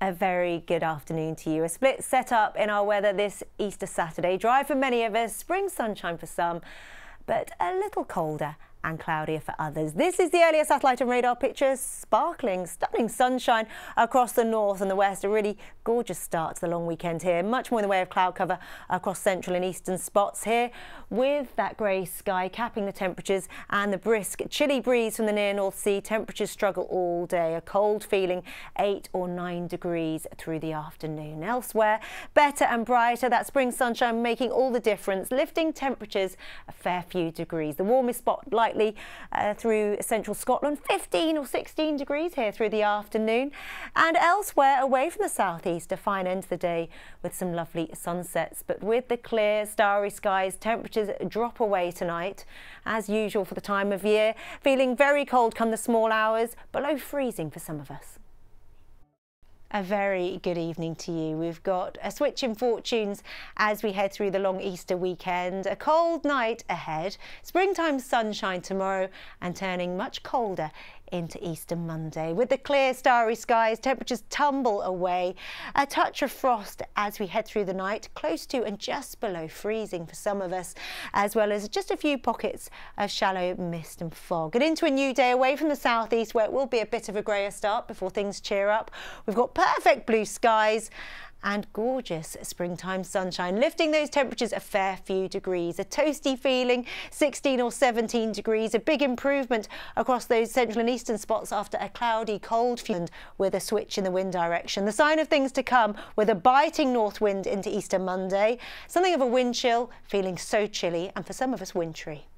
a very good afternoon to you. A split setup in our weather this Easter Saturday. Dry for many of us, spring sunshine for some, but a little colder and cloudier for others. This is the earlier satellite and radar pictures. Sparkling, stunning sunshine across the north and the west. A really gorgeous start to the long weekend here. Much more in the way of cloud cover across central and eastern spots here with that grey sky capping the temperatures and the brisk chilly breeze from the near North Sea. Temperatures struggle all day. A cold feeling 8 or 9 degrees through the afternoon. Elsewhere, better and brighter. That spring sunshine making all the difference, lifting temperatures a fair few degrees. The warmest spot like slightly uh, through central Scotland. 15 or 16 degrees here through the afternoon. And elsewhere away from the southeast, a fine end to the day with some lovely sunsets. But with the clear, starry skies, temperatures drop away tonight, as usual for the time of year. Feeling very cold come the small hours, below freezing for some of us. A very good evening to you. We've got a switch in fortunes as we head through the long Easter weekend, a cold night ahead, springtime sunshine tomorrow, and turning much colder into Easter Monday. With the clear, starry skies, temperatures tumble away. A touch of frost as we head through the night, close to and just below freezing for some of us, as well as just a few pockets of shallow mist and fog. And into a new day away from the southeast, where it will be a bit of a greyer start before things cheer up. We've got perfect blue skies and gorgeous springtime sunshine, lifting those temperatures a fair few degrees. A toasty feeling, 16 or 17 degrees, a big improvement across those central and eastern spots after a cloudy, cold few with a switch in the wind direction. The sign of things to come with a biting north wind into Easter Monday, something of a wind chill, feeling so chilly and for some of us wintry.